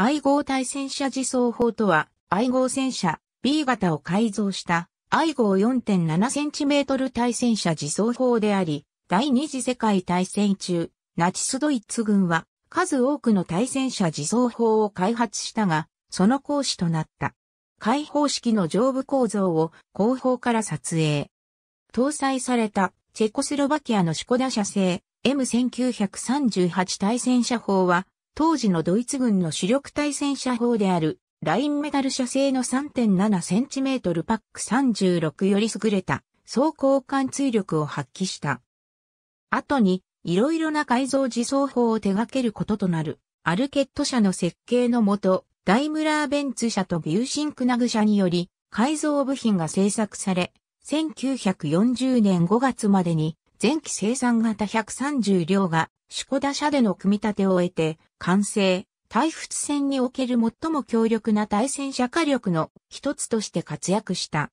愛号対戦車自走砲とは、愛号戦車 B 型を改造した愛号 4.7cm 対戦車自走砲であり、第二次世界大戦中、ナチスドイツ軍は数多くの対戦車自走砲を開発したが、その講師となった。開放式の上部構造を後方から撮影。搭載されたチェコスロバキアのシコダ社製 M1938 対戦車砲は当時のドイツ軍の主力対戦車砲である、ラインメタル射製の 3.7cm パック36より優れた、走行貫通力を発揮した。後に、いろいろな改造自走砲を手掛けることとなる、アルケット社の設計のもと、ダイムラーベンツ社とビューシンクナグ社により、改造部品が製作され、1940年5月までに、前期生産型130両がシュコダ社での組み立てを終えて、完成、対仏戦における最も強力な対戦車火力の一つとして活躍した。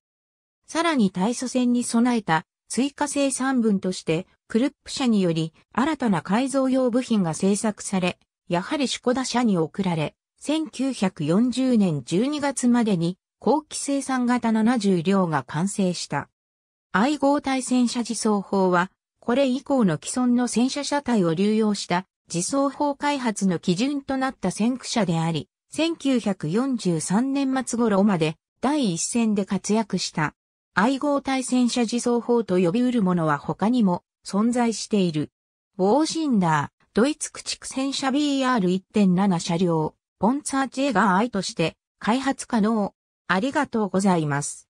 さらに対祖戦に備えた追加生産分として、クルップ社により新たな改造用部品が製作され、やはりシュコダ社に送られ、1940年12月までに後期生産型70両が完成した。愛号対戦車自走砲はこれ以降の既存の戦車車体を流用した自走砲開発の基準となった先駆者であり、1943年末頃まで第一線で活躍した。愛号対戦車自走砲と呼びうるものは他にも存在している。ウォーシンダー、ドイツ駆逐戦車 BR1.7 車両、ポンツァーチェガー愛として開発可能。ありがとうございます。